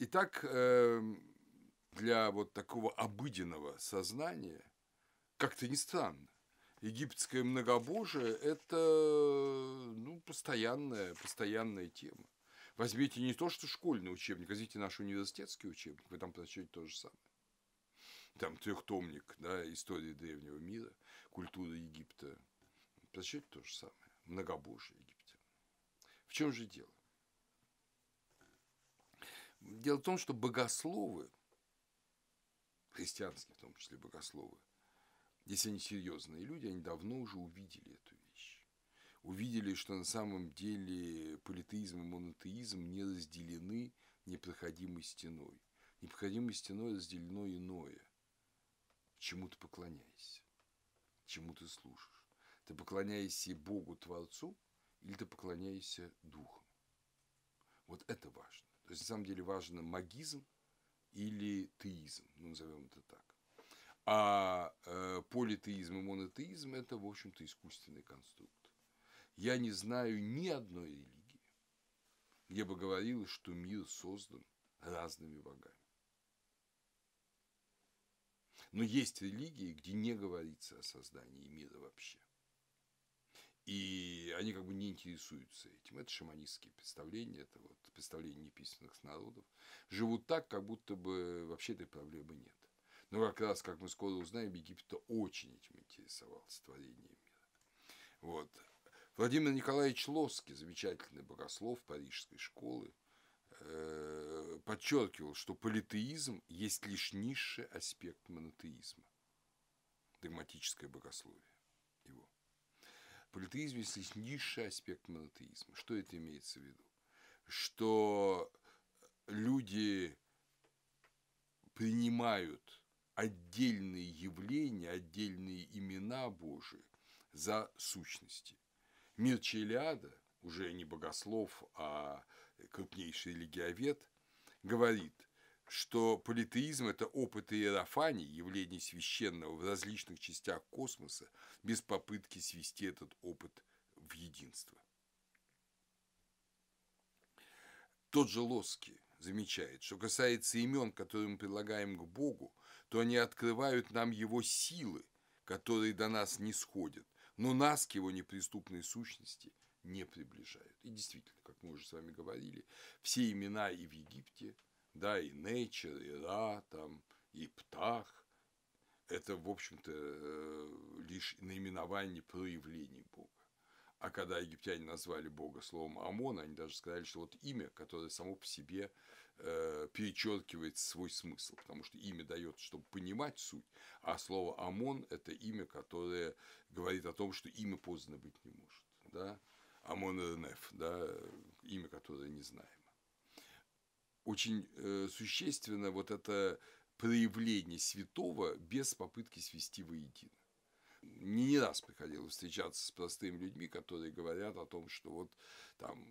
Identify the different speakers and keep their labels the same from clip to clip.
Speaker 1: Итак, эм, для вот такого обыденного сознания как-то не странно. Египетское многобожие – это ну, постоянная, постоянная тема. Возьмите не то, что школьный учебник, возьмите наш университетский учебник, вы там прочтете то же самое. Там трехтомник да, истории древнего мира, культуры Египта. Прочтете то же самое. Многобожие Египта. В чем же дело? Дело в том, что богословы, христианские в том числе богословы, если они серьезные люди, они давно уже увидели эту вещь. Увидели, что на самом деле политеизм и монотеизм не разделены непроходимой стеной. Непроходимой стеной разделено иное. Чему ты поклоняешься, чему ты слушаешь? Ты поклоняешься Богу Творцу или ты поклоняешься Духу. Вот это важно есть, на самом деле, важно магизм или теизм, ну, назовем это так. А э, политеизм и монотеизм – это, в общем-то, искусственный конструкт. Я не знаю ни одной религии, где бы говорилось, что мир создан разными богами. Но есть религии, где не говорится о создании мира вообще. И они как бы не интересуются этим. Это шаманистские представления, это вот представления неписанных народов. Живут так, как будто бы вообще этой проблемы нет. Но как раз, как мы скоро узнаем, Египет очень этим интересовался, творением мира. Вот. Владимир Николаевич Лоски, замечательный богослов парижской школы, э, подчеркивал, что политеизм есть лишь низший аспект монотеизма, догматическое богословие политеизме есть низший аспект монотеизма. Что это имеется в виду? Что люди принимают отдельные явления, отдельные имена Божии за сущности. Мир Челиада, уже не богослов, а крупнейший религиовед, говорит, что политеизм – это опыт иерофании, явление священного в различных частях космоса, без попытки свести этот опыт в единство. Тот же Лоски замечает, что касается имен, которые мы предлагаем к Богу, то они открывают нам его силы, которые до нас не сходят, но нас к его неприступной сущности не приближают. И действительно, как мы уже с вами говорили, все имена и в Египте – да, и Nature, и Ra, там, и Птах. Это, в общем-то, э, лишь наименование проявлений Бога. А когда египтяне назвали Бога словом Амон, они даже сказали, что вот имя, которое само по себе э, перечеркивает свой смысл, потому что имя дает, чтобы понимать суть, а слово Амон это имя, которое говорит о том, что имя поздно быть не может. Да? Амон Ренеф, да, имя, которое не знаем очень э, существенно вот это проявление святого без попытки свести воедино. Не, не раз приходилось встречаться с простыми людьми, которые говорят о том, что вот там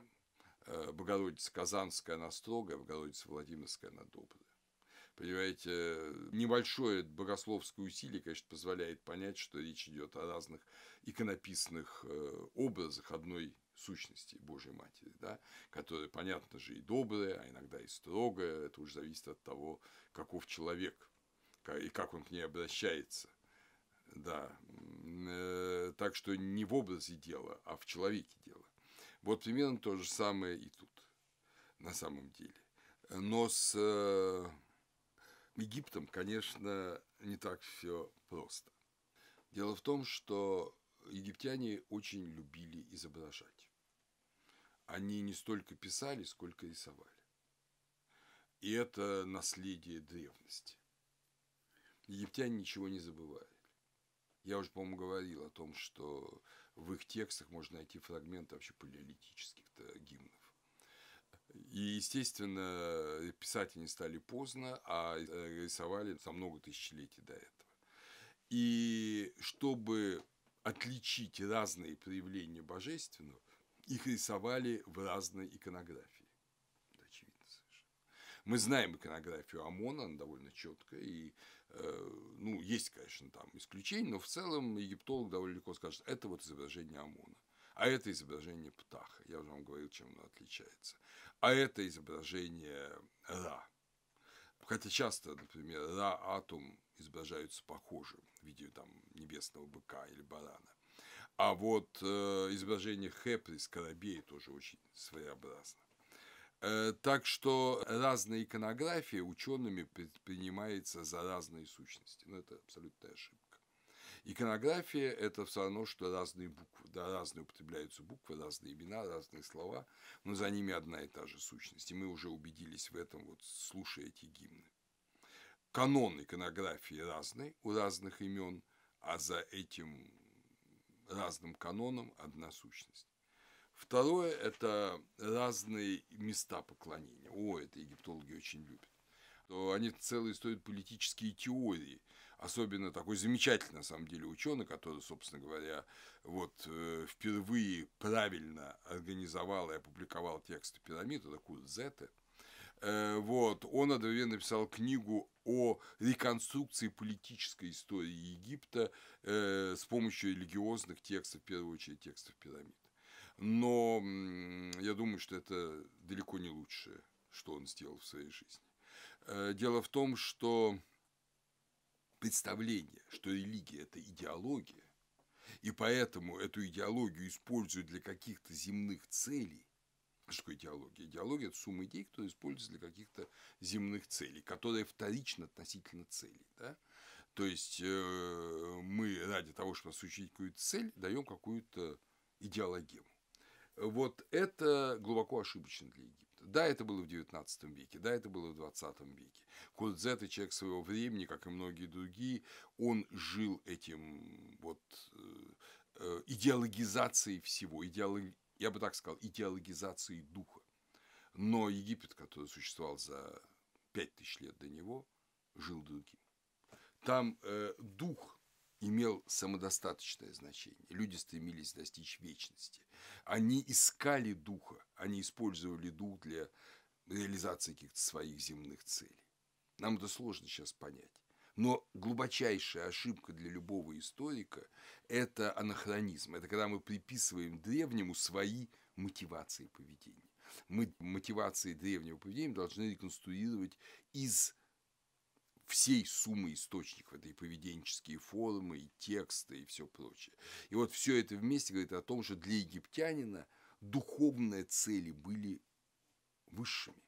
Speaker 1: э, Богородица Казанская, она строгая, а Богородица Владимирская, она добрая. Понимаете, небольшое богословское усилие, конечно, позволяет понять, что речь идет о разных иконописных э, образах одной сущности Божьей Матери, да, которая, понятно же, и добрая, а иногда и строгая, это уже зависит от того, каков человек и как он к ней обращается. Да, э, так что не в образе дела, а в человеке дело. Вот примерно то же самое и тут, на самом деле. Но с э, Египтом, конечно, не так все просто. Дело в том, что египтяне очень любили изображать они не столько писали, сколько рисовали. И это наследие древности. Египтяне ничего не забывали. Я уже, по-моему, говорил о том, что в их текстах можно найти фрагменты вообще палеолитических-то гимнов. И, естественно, писать они стали поздно, а рисовали за много тысячелетий до этого. И чтобы отличить разные проявления божественного, их рисовали в разной иконографии. Это очевидно совершенно. Мы знаем иконографию ОМОНа, она довольно четкая, и, э, ну, есть, конечно, там исключения, но в целом египтолог довольно легко скажет, это вот изображение ОМОНа. А это изображение Птаха, я уже вам говорил, чем оно отличается. А это изображение Ра. Хотя часто, например, ра атум изображаются похожим в виде там, небесного быка или барана. А вот э, изображение Хепри с Карабея тоже очень своеобразно. Э, так что разная иконография учеными предпринимается за разные сущности. Но ну, это абсолютная ошибка. Иконография – это все равно, что разные буквы. Да, разные употребляются буквы, разные имена, разные слова, но за ними одна и та же сущность. И мы уже убедились в этом, вот слушая эти гимны. Канон иконографии разный у разных имен, а за этим разным канонам одна сущность. Второе – это разные места поклонения. О, это египтологи очень любят. То они целые стоят политические теории. Особенно такой замечательный, на самом деле, ученый, который, собственно говоря, вот э, впервые правильно организовал и опубликовал тексты пирамид, это Курт Зетте – Э, вот, он одновременно написал книгу о реконструкции политической истории Египта э, с помощью религиозных текстов, в первую очередь текстов пирамид. Но я думаю, что это далеко не лучшее, что он сделал в своей жизни. Э, дело в том, что представление, что религия – это идеология, и поэтому эту идеологию используют для каких-то земных целей, что такое идеология? Идеология – это сумма идей, которые используются для каких-то земных целей, которые вторичны относительно целей. Да? То есть э, мы ради того, чтобы осуществить какую-то цель, даем какую-то идеологию. Вот это глубоко ошибочно для Египта. Да, это было в XIX веке, да, это было в XX веке. Курдзе – это человек своего времени, как и многие другие, он жил этим вот э, э, идеологизацией всего, идеологизацией я бы так сказал, идеологизации духа. Но Египет, который существовал за пять тысяч лет до него, жил другим. Там э, дух имел самодостаточное значение. Люди стремились достичь вечности. Они искали духа, они использовали дух для реализации каких-то своих земных целей. Нам это сложно сейчас понять. Но глубочайшая ошибка для любого историка – это анахронизм. Это когда мы приписываем древнему свои мотивации поведения. Мы мотивации древнего поведения должны реконструировать из всей суммы источников, это и поведенческие формы, и тексты, и все прочее. И вот все это вместе говорит о том, что для египтянина духовные цели были высшими,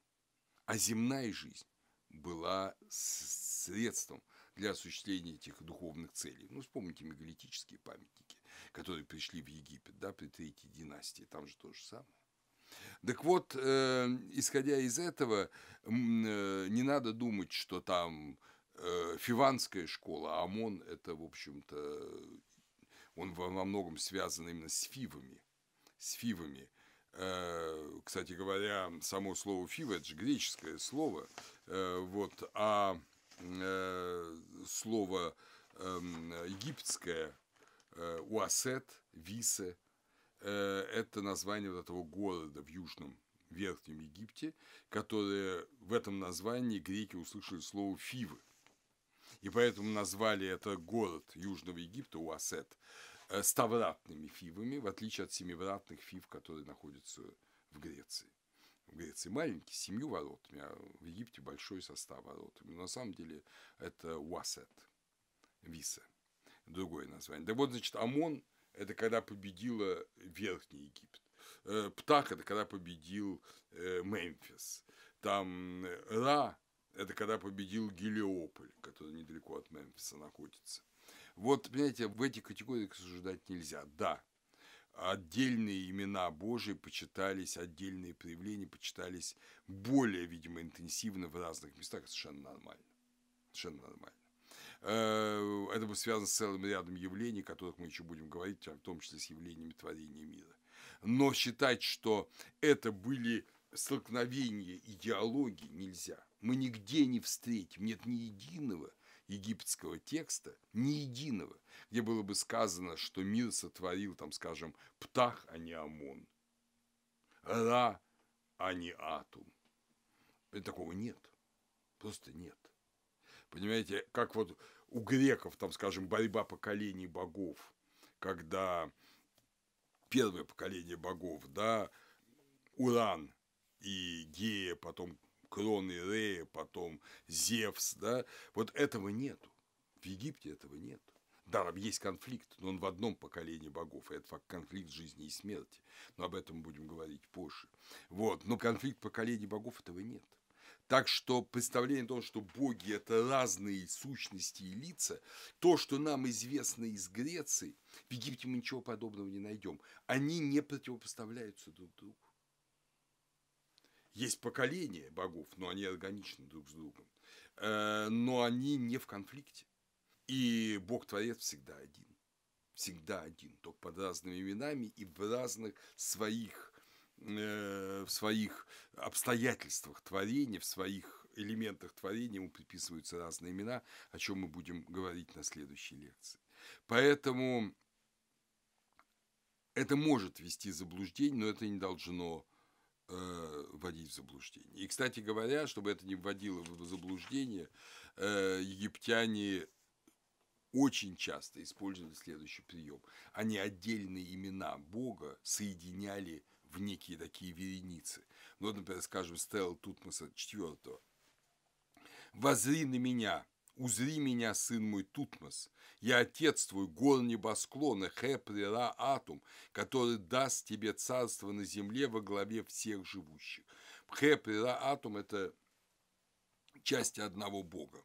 Speaker 1: а земная жизнь была средством – для осуществления этих духовных целей. Ну, вспомните мегалитические памятники, которые пришли в Египет, да, при третьей династии, там же то же самое. Так вот, э, исходя из этого, э, не надо думать, что там э, фиванская школа, а ОМОН – это, в общем-то, он во, во многом связан именно с фивами, с фивами э, – кстати говоря, само слово «фива» – это же греческое слово, э, вот, а Э, слово эм, египетское э, уасет, висе, э, это название вот этого города в Южном Верхнем Египте, которое в этом названии греки услышали слово «фивы». И поэтому назвали это город Южного Египта, Уасет, ставратными фивами, в отличие от семивратных фив, которые находятся в Греции говорится, маленький, семью воротами, а в Египте большой состав ста воротами. Но на самом деле это Уасет, Виса, другое название. Да вот, значит, ОМОН – это когда победила Верхний Египет э, Птах – это когда победил э, Мемфис. Там э, Ра – это когда победил Гелиополь, который недалеко от Мемфиса находится. Вот, понимаете, в эти категории рассуждать нельзя. Да, отдельные имена Божии почитались, отдельные проявления почитались более, видимо, интенсивно в разных местах. совершенно нормально. Совершенно нормально. Э, это было связано с целым рядом явлений, о которых мы еще будем говорить, в том числе с явлениями творения мира. Но считать, что это были столкновения идеологии, нельзя. Мы нигде не встретим, нет ни единого египетского текста, ни единого, где было бы сказано, что мир сотворил, там, скажем, Птах, а не Амон, Ра, а не Атум. И э, такого нет. Просто нет. Понимаете, как вот у греков, там, скажем, борьба поколений богов, когда первое поколение богов, да, Уран и Гея, потом Кроны, Рея, потом Зевс, да, вот этого нету. В Египте этого нет. Да, есть конфликт, но он в одном поколении богов, и это факт конфликт жизни и смерти. Но об этом будем говорить позже. Вот, но конфликт поколений богов этого нет. Так что представление о том, что боги – это разные сущности и лица, то, что нам известно из Греции, в Египте мы ничего подобного не найдем. Они не противопоставляются друг другу. Есть поколения богов, но они органичны друг с другом, э, но они не в конфликте. И Бог-творец всегда один, всегда один, только под разными именами и в разных своих э, в своих обстоятельствах творения, в своих элементах творения ему приписываются разные имена, о чем мы будем говорить на следующей лекции. Поэтому это может вести заблуждение, но это не должно э, вводить в заблуждение. И, кстати говоря, чтобы это не вводило в заблуждение, э, египтяне очень часто использовали следующий прием. Они отдельные имена Бога соединяли в некие такие вереницы. Ну, вот, например, скажем, Стелл Тутмоса IV. «Возри на меня, Узри меня, сын мой Тутмос, я отец твой, гор небосклона, Хепрера Атум, который даст тебе царство на земле во главе всех живущих. Хепрера Атум – это части одного бога.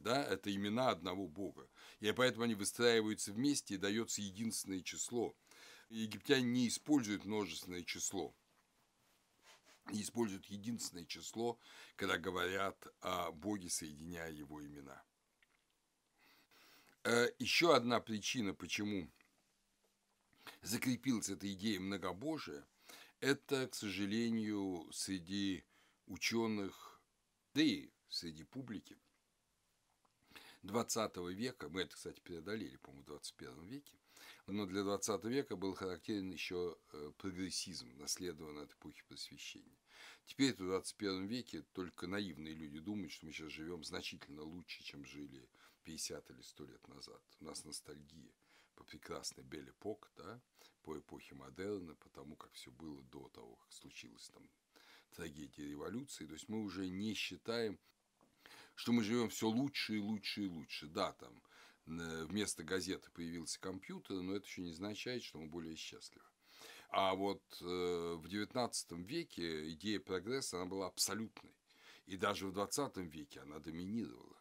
Speaker 1: Да, это имена одного бога. И поэтому они выстраиваются вместе и дается единственное число. Египтяне не используют множественное число – используют единственное число, когда говорят о Боге, соединяя его имена. Э, еще одна причина, почему закрепилась эта идея многобожия, это, к сожалению, среди ученых, да и среди публики – 20 века, мы это, кстати, преодолели, по-моему, в 21 веке, но для 20 века был характерен еще э, прогрессизм, наследованный от эпохи просвещения. Теперь в 21 веке только наивные люди думают, что мы сейчас живем значительно лучше, чем жили 50 или 100 лет назад. У нас ностальгия по прекрасной Бель да, по эпохе модерна, по тому, как все было до того, как случилось там трагедия революции. То есть мы уже не считаем что мы живем все лучше и лучше и лучше. Да, там э, вместо газеты появился компьютер, но это еще не означает, что мы более счастливы. А вот э, в XIX веке идея прогресса, она была абсолютной. И даже в XX веке она доминировала.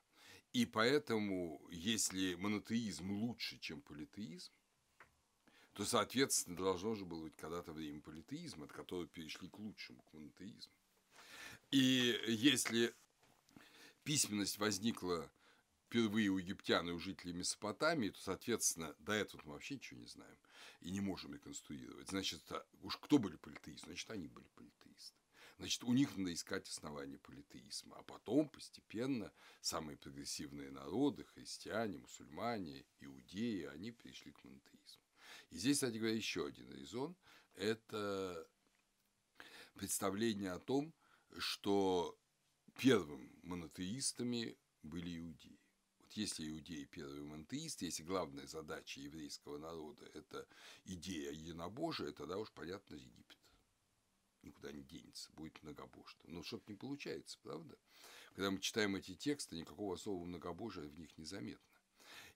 Speaker 1: И поэтому, если монотеизм лучше, чем политеизм, то, соответственно, должно же было быть когда-то время политеизма, от которого перешли к лучшему, к монотеизму. И если письменность возникла впервые у египтян и у жителей Месопотамии, то, соответственно, до этого мы вообще ничего не знаем и не можем реконструировать. Значит, а, уж кто были политеисты? Значит, они были политеисты. Значит, у них надо искать основания политеизма, а потом постепенно самые прогрессивные народы, христиане, мусульмане, иудеи, они перешли к монотеизму. И здесь, кстати говоря, еще один резон – это представление о том, что первым монотеистами были иудеи. Вот если иудеи первые монотеисты, если главная задача еврейского народа – это идея единобожия, тогда уж понятно Египет никуда не денется, будет многобожно. Но что-то не получается, правда? Когда мы читаем эти тексты, никакого слова многобожия в них не заметно.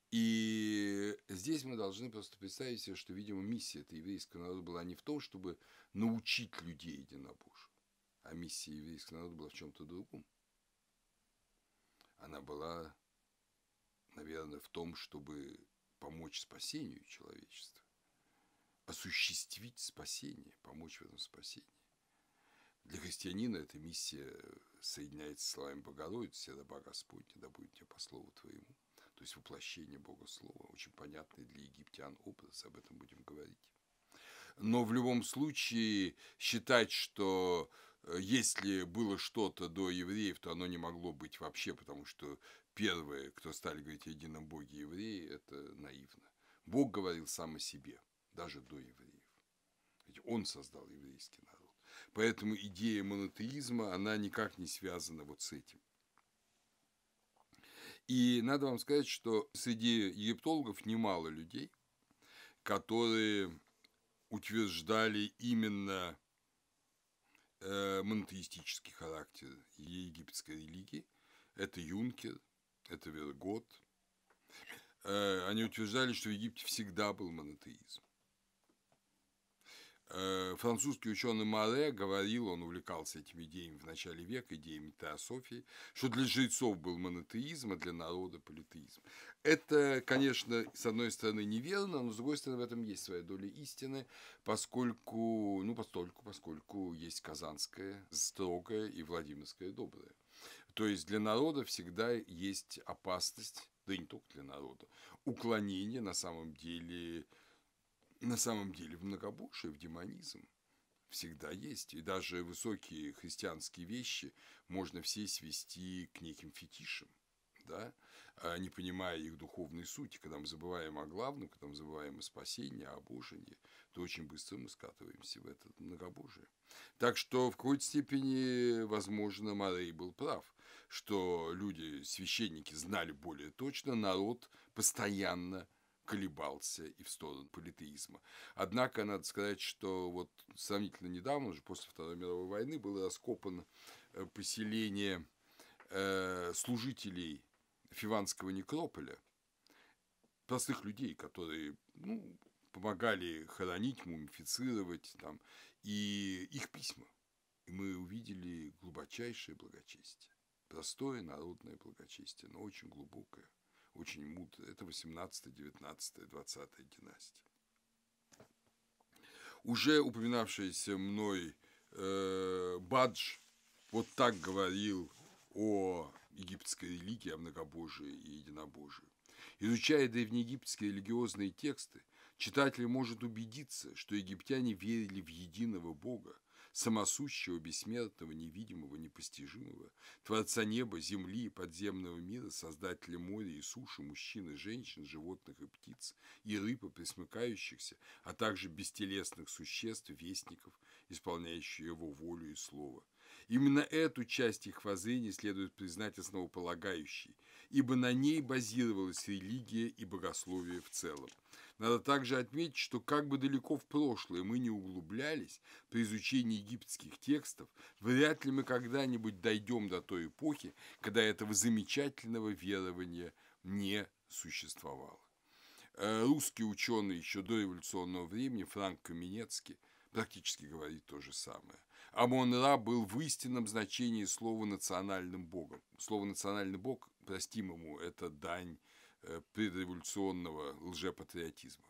Speaker 1: И здесь мы должны просто представить себе, что, видимо, миссия этого еврейского народа была не в том, чтобы научить людей единобожию, а миссия еврейского народа была в чем-то другом. Она была, наверное, в том, чтобы помочь спасению человечества, осуществить спасение, помочь в этом спасении. Для христианина эта миссия соединяется с словами Богородицы, «Да Бога Господня, да будет тебе по слову твоему». То есть воплощение Бога Слова, очень понятный для египтян образ, об этом будем говорить. Но в любом случае считать, что Э, если было что-то до евреев, то оно не могло быть вообще, потому что первые, кто стали говорить о едином Боге евреи, это наивно. Бог говорил сам о себе, даже до евреев. Ведь он создал еврейский народ. Поэтому идея монотеизма, она никак не связана вот с этим. И надо вам сказать, что среди египтологов немало людей, которые утверждали именно Э, монотеистический характер египетской религии. Это Юнкер, это Вергот. Э, они утверждали, что в Египте всегда был монотеизм. Э, французский ученый Маре говорил, он увлекался этими идеями в начале века, идеями теософии, что для жрецов был монотеизм, а для народа – политеизм. Это, конечно, с одной стороны неверно, но с другой стороны в этом есть своя доля истины, поскольку, ну, постольку, поскольку есть казанское строгое и владимирское доброе. То есть для народа всегда есть опасность, да и не только для народа, уклонение на самом деле на самом деле в многобожие, в демонизм всегда есть. И даже высокие христианские вещи можно все свести к неким фетишам, да, а не понимая их духовной сути. Когда мы забываем о главном, когда мы забываем о спасении, о божении, то очень быстро мы скатываемся в это многобожие. Так что в какой-то степени, возможно, Марей был прав, что люди, священники знали более точно, народ постоянно – колебался и в сторону политеизма. Однако, надо сказать, что вот сравнительно недавно, уже после Второй мировой войны, было раскопано э, поселение э, служителей Фиванского некрополя, простых людей, которые ну, помогали хоронить, мумифицировать, там, и их письма. И мы увидели глубочайшее благочестие, простое народное благочестие, но очень глубокое очень мудро. Это 18, 19, 20 династия. Уже упоминавшийся мной э, Бадж вот так говорил о египетской религии, о многобожии и единобожии. Изучая древнеегипетские религиозные тексты, читатель может убедиться, что египтяне верили в единого Бога, самосущего, бессмертного, невидимого, непостижимого, Творца неба, земли и подземного мира, Создателя моря и суши, мужчин и женщин, животных и птиц, и рыб и пресмыкающихся, а также бестелесных существ, вестников, исполняющих его волю и слово. Именно эту часть их воззрения следует признать основополагающей, ибо на ней базировалась религия и богословие в целом. Надо также отметить, что как бы далеко в прошлое мы не углублялись при изучении египетских текстов, вряд ли мы когда-нибудь дойдем до той эпохи, когда этого замечательного верования не существовало. Э, русский ученый еще до революционного времени, Франк Каменецкий, практически говорит то же самое. Амон-Ра был в истинном значении слова национальным богом. Слово «национальный бог» простим ему, это дань э, предреволюционного лжепатриотизма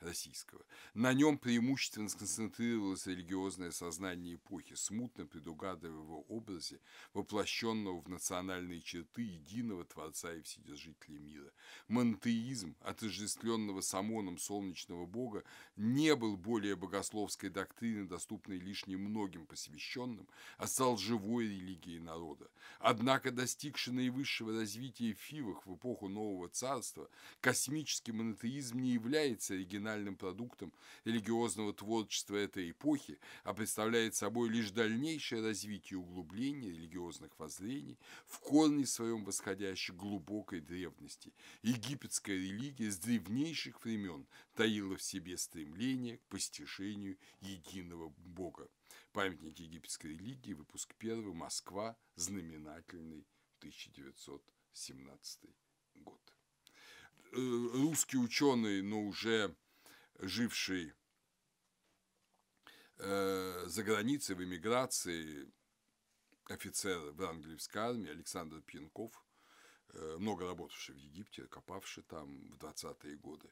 Speaker 1: российского. На нем преимущественно сконцентрировалось религиозное сознание эпохи, смутно предугадывая его образе, воплощенного в национальные черты единого Творца и Вседержителя мира. Монотеизм, отождествленного с ОМОНом солнечного бога, не был более богословской доктрины, доступной лишь немногим посвященным, а стал живой религией народа. Однако достигший наивысшего развития в Фивах в эпоху Нового Царства, космический монотеизм не является оригинальным национальным продуктом религиозного творчества этой эпохи, а представляет собой лишь дальнейшее развитие и углубление религиозных воззрений в корне своем восходящей глубокой древности. Египетская религия с древнейших времен таила в себе стремление к постижению единого Бога. Памятник египетской религии, выпуск 1, Москва, знаменательный 1917 год. Э, Русский ученый, но уже живший э, за границей, в эмиграции, офицер в английской армии Александр Пьянков, э, много работавший в Египте, копавший там в 20-е годы,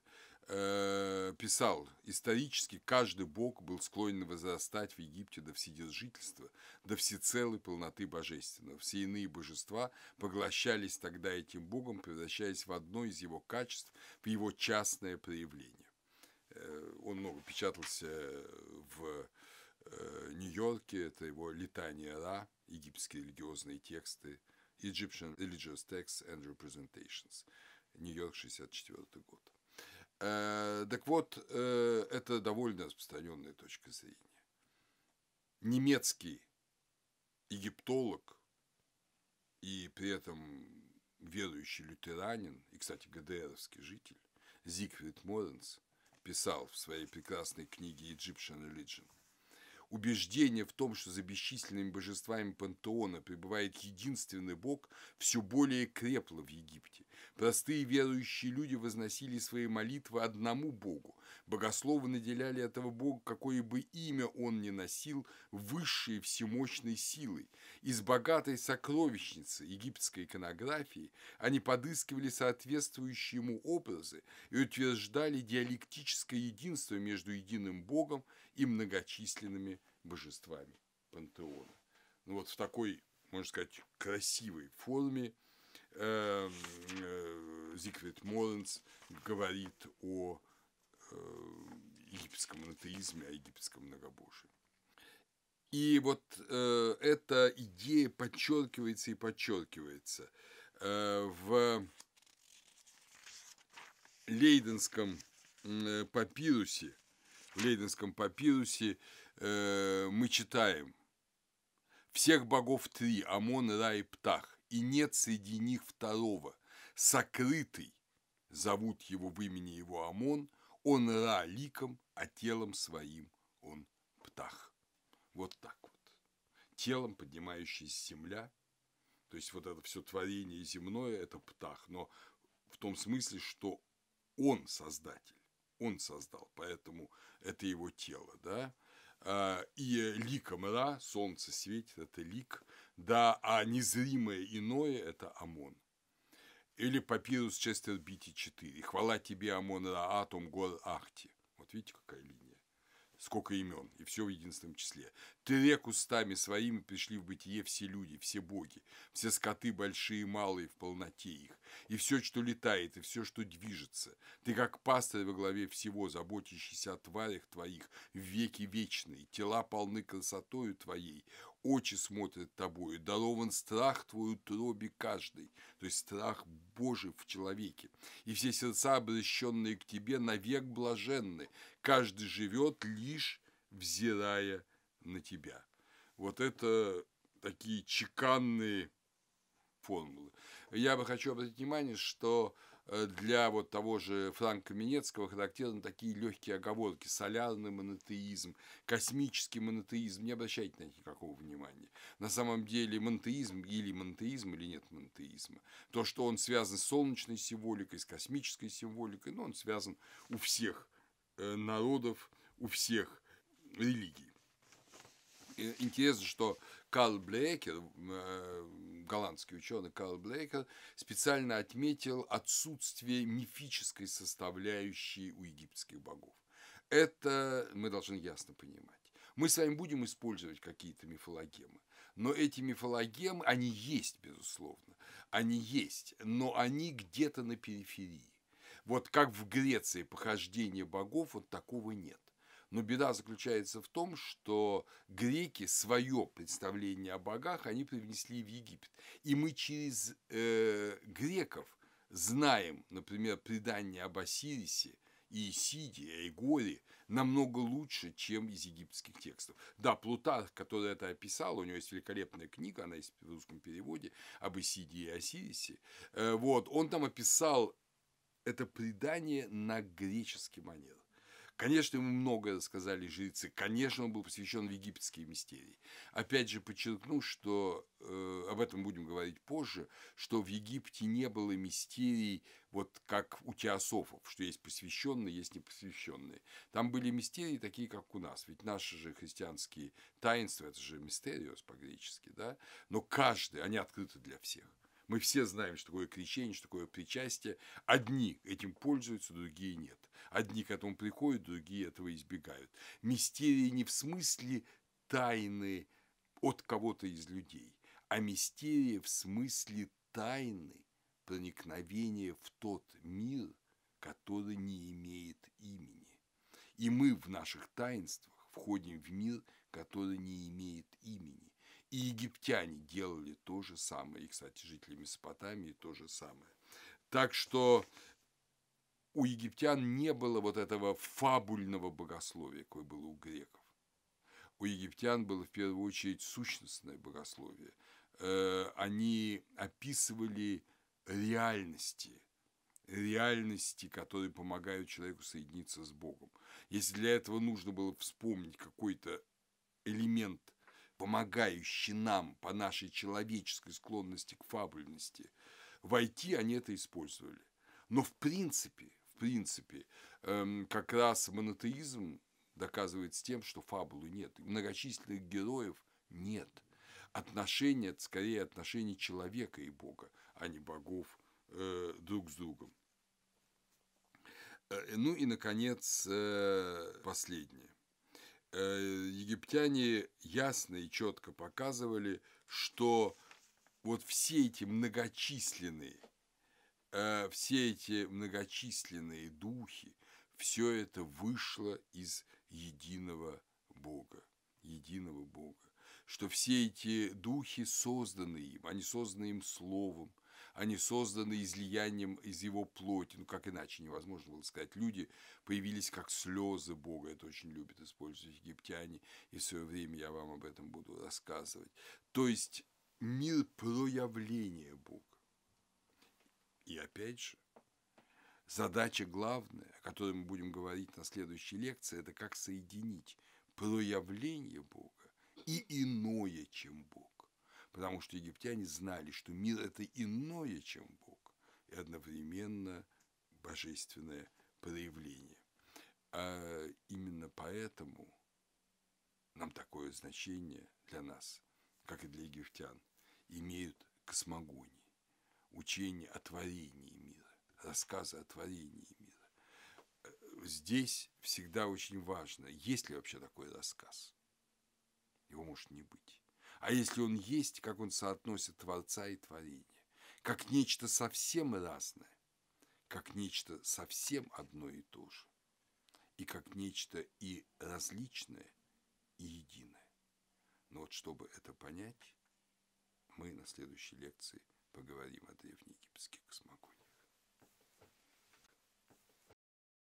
Speaker 1: э, писал, исторически каждый бог был склонен возрастать в Египте до вседержительства, до всецелой полноты божественного. Все иные божества поглощались тогда этим богом, превращаясь в одно из его качеств, в его частное проявление. Э, он много печатался в э, Нью-Йорке, это его «Летание Ра», египетские религиозные тексты, Egyptian Religious Texts and Representations, Нью-Йорк, 64 год. Э, так вот, это довольно распространенная точка зрения. Немецкий египтолог и при этом верующий лютеранин, и, кстати, ГДРовский житель, Зигфрид Моренс писал в своей прекрасной книге «Egyptian Religion». Убеждение в том, что за бесчисленными божествами пантеона пребывает единственный бог, все более крепло в Египте. Простые верующие люди возносили свои молитвы одному Богу. Богословы наделяли этого Бога, какое бы имя он ни носил, высшей всемощной силой. Из богатой сокровищницы египетской иконографии они подыскивали соответствующие ему образы и утверждали диалектическое единство между единым Богом и многочисленными божествами пантеона. Ну вот в такой, можно сказать, красивой форме – э, э, Зигфрид Моленц говорит о э, египетском монотеизме, о египетском многобожии. И вот э, эта идея подчеркивается и подчеркивается. Э, в Лейденском э, папирусе, в Лейденском папирусе э, мы читаем «Всех богов три – Амон, Ра и Птах и нет среди них второго. Сокрытый, зовут его в имени его Амон, он Ра ликом, а телом своим он Птах. Вот так вот. Телом поднимающаяся земля, то есть вот это все творение земное – это Птах, но в том смысле, что он создатель, он создал, поэтому это его тело, да. А, и ликом да, солнце светит, это лик, да, а незримое иное – это Амон. Или папирус Честер Бити 4. Хвала тебе, Амон Ра, Атом Гор Ахти. Вот видите, какая линия сколько имен, и все в единственном числе. Трек устами своими пришли в бытие все люди, все боги, все скоты большие и малые в полноте их, и все, что летает, и все, что движется. Ты, как пастырь во главе всего, заботящийся о тварях твоих, в веки вечные, тела полны красотою твоей, очи смотрят тобою, дарован страх твою утробе каждый, то есть страх Божий в человеке, и все сердца, обращенные к тебе, навек блаженны, каждый живет лишь взирая на тебя. Вот это такие чеканные формулы. Я бы хочу обратить внимание, что Э, для вот того же Франка Каменецкого характерны такие легкие оговорки. Солярный монотеизм, космический монотеизм. Не обращайте на них никакого внимания. На самом деле монотеизм или монотеизм, или нет монотеизма. То, что он связан с солнечной символикой, с космической символикой, но ну, он связан у всех э, народов, у всех религий. Э, интересно, что Карл Блейкер, голландский ученый Карл Блейкер специально отметил отсутствие мифической составляющей у египетских богов. Это мы должны ясно понимать. Мы с вами будем использовать какие-то мифологемы, но эти мифологемы, они есть, безусловно, они есть, но они где-то на периферии. Вот как в Греции похождение богов, вот такого нет. Но беда заключается в том, что греки свое представление о богах они привнесли в Египет. И мы через э, греков знаем, например, предание об Осирисе, и Исиде, и Эгоре намного лучше, чем из египетских текстов. Да, Плутарх, который это описал, у него есть великолепная книга, она есть в русском переводе, об Исиде и Осирисе. Э, вот, он там описал это предание на греческий манер. Конечно, ему многое сказали жрецы, конечно, он был посвящен в египетские мистерии. Опять же, подчеркну, что э, об этом будем говорить позже, что в Египте не было мистерий, вот как у теософов, что есть посвященные, есть непосвященные. Там были мистерии такие, как у нас, ведь наши же христианские таинства, это же мистериос по-гречески, да, но каждый, они открыты для всех. Мы все знаем, что такое крещение, что такое причастие. Одни этим пользуются, другие нет. Одни к этому приходят, другие этого избегают. Мистерия не в смысле тайны от кого-то из людей, а мистерия в смысле тайны проникновения в тот мир, который не имеет имени. И мы в наших таинствах входим в мир, который не имеет имени. И египтяне делали то же самое. И, кстати, жители Месопотамии то же самое. Так что у египтян не было вот этого фабульного богословия, какое было у греков. У египтян было в первую очередь сущностное богословие. Э, они описывали реальности, реальности, которые помогают человеку соединиться с Богом. Если для этого нужно было вспомнить какой-то элемент – помогающий нам по нашей человеческой склонности к фабульности, войти они это использовали. Но в принципе, в принципе, эм, как раз монотеизм доказывается тем, что фабулы нет, многочисленных героев нет. Отношения – это скорее отношения человека и Бога, а не богов э, друг с другом. Э, ну и, наконец, э, последнее. Э, египтяне ясно и четко показывали, что вот все эти многочисленные, э, все эти многочисленные духи, все это вышло из единого Бога, единого Бога, что все эти духи созданы им, они созданы им словом, они созданы излиянием из его плоти, ну как иначе невозможно было сказать, люди появились как слезы Бога, это очень любят использовать египтяне, и в свое время я вам об этом буду рассказывать. То есть мир проявления Бога. И опять же, задача главная, о которой мы будем говорить на следующей лекции, это как соединить проявление Бога и иное, чем Бог потому что египтяне знали, что мир – это иное, чем Бог, и одновременно божественное проявление. А именно поэтому нам такое значение для нас, как и для египтян, имеют космогонии, учение о творении мира, рассказы о творении мира. Здесь всегда очень важно, есть ли вообще такой рассказ. Его может не быть. А если он есть, как он соотносит Творца и Творение? Как нечто совсем разное, как нечто совсем одно и то же, и как нечто и различное, и единое. Но ну вот чтобы это понять, мы на следующей лекции поговорим о древнеегипетской космогонии.